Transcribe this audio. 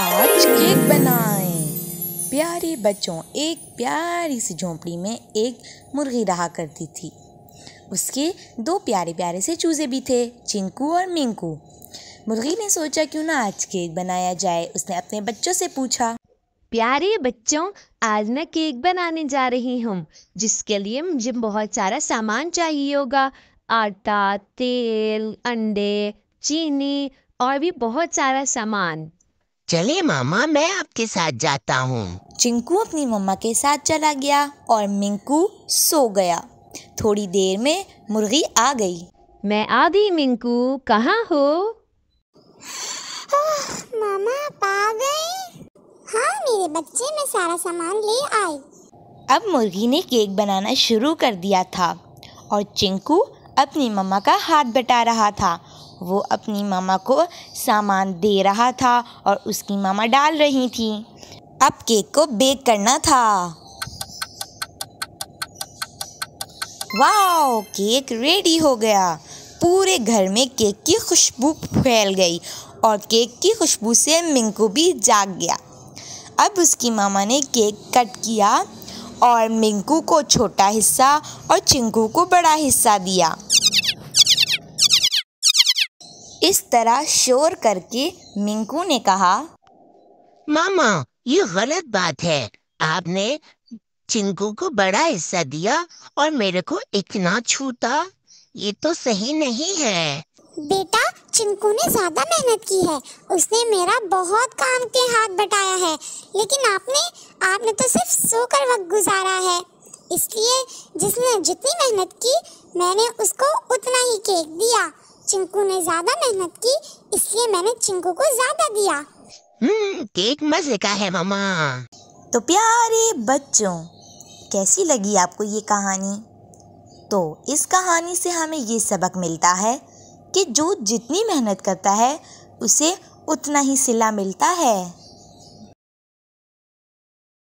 आज केक बनाएं प्यारे बच्चों एक प्यारी सी झोंपड़ी में एक मुर्गी रहा करती थी उसके दो प्यारे प्यारे से चूज़े भी थे चिंकू और मिंकू मुर्गी ने सोचा क्यों ना आज केक बनाया जाए उसने अपने बच्चों से पूछा प्यारे बच्चों आज मैं केक बनाने जा रही हूँ जिसके लिए मुझे बहुत सारा सामान चाहिए होगा आटा तेल अंडे चीनी और भी बहुत सारा सामान चले मामा मैं आपके साथ जाता हूँ चिंकू अपनी मम्मा के साथ चला गया और मिंकू सो गया थोड़ी देर में मुर्गी आ गई मैं आदि मिंकू कहाँ हो मामा आप आ गए हाँ मेरे बच्चे मैं सारा सामान ले आई अब मुर्गी ने केक बनाना शुरू कर दिया था और चिंकू अपनी मम्मा का हाथ बटा रहा था वो अपनी मामा को सामान दे रहा था और उसकी मामा डाल रही थी अब केक को बेक करना था वाह केक रेडी हो गया पूरे घर में केक की खुशबू फैल गई और केक की खुशबू से मिंकू भी जाग गया अब उसकी मामा ने केक कट किया और मिंकू को छोटा हिस्सा और चिंकू को बड़ा हिस्सा दिया इस तरह शोर करके मिंकू ने कहा मामा ये गलत बात है आपने चिंकू को बड़ा हिस्सा दिया और मेरे को इतना छूटा ये तो सही नहीं है बेटा चिंकू ने ज्यादा मेहनत की है उसने मेरा बहुत काम के हाथ बटाया है लेकिन आपने आपने तो सिर्फ सोकर वक्त गुजारा है इसलिए जिसने जितनी मेहनत की मैंने उसको उतना ही केक दिया चिंकू ने ज्यादा मेहनत की इसलिए मैंने चिंकू को ज्यादा दिया हम्म केक मजे का है मामा तो प्यारे बच्चों कैसी लगी आपको ये कहानी तो इस कहानी से हमें ये सबक मिलता है कि जो जितनी मेहनत करता है उसे उतना ही सिला मिलता है